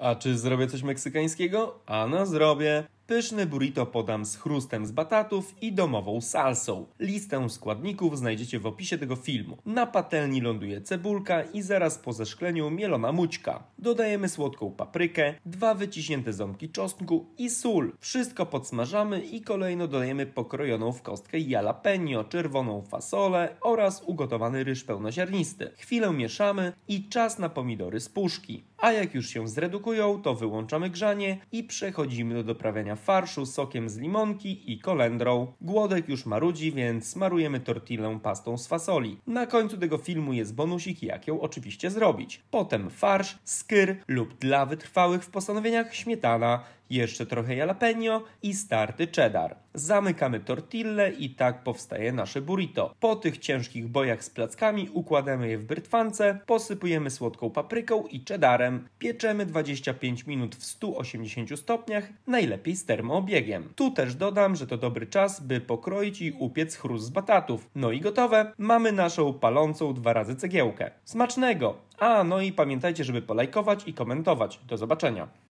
A czy zrobię coś meksykańskiego? A no zrobię. Pyszny burrito podam z chrustem z batatów i domową salsą. Listę składników znajdziecie w opisie tego filmu. Na patelni ląduje cebulka i zaraz po zeszkleniu mielona mućka. Dodajemy słodką paprykę, dwa wyciśnięte ząbki czosnku i sól. Wszystko podsmażamy i kolejno dodajemy pokrojoną w kostkę jalapeno, czerwoną fasolę oraz ugotowany ryż pełnoziarnisty. Chwilę mieszamy i czas na pomidory z puszki. A jak już się zredukują, to wyłączamy grzanie i przechodzimy do doprawiania farszu sokiem z limonki i kolendrą. Głodek już marudzi, więc smarujemy tortillę pastą z fasoli. Na końcu tego filmu jest bonusik, jak ją oczywiście zrobić. Potem farsz, skyr lub dla wytrwałych w postanowieniach śmietana jeszcze trochę jalapeno i starty cheddar. Zamykamy tortille i tak powstaje nasze burrito. Po tych ciężkich bojach z plackami układamy je w brytwance, posypujemy słodką papryką i cheddarem. Pieczemy 25 minut w 180 stopniach, najlepiej z termoobiegiem. Tu też dodam, że to dobry czas, by pokroić i upiec chrust z batatów. No i gotowe, mamy naszą palącą dwa razy cegiełkę. Smacznego! A, no i pamiętajcie, żeby polajkować i komentować. Do zobaczenia.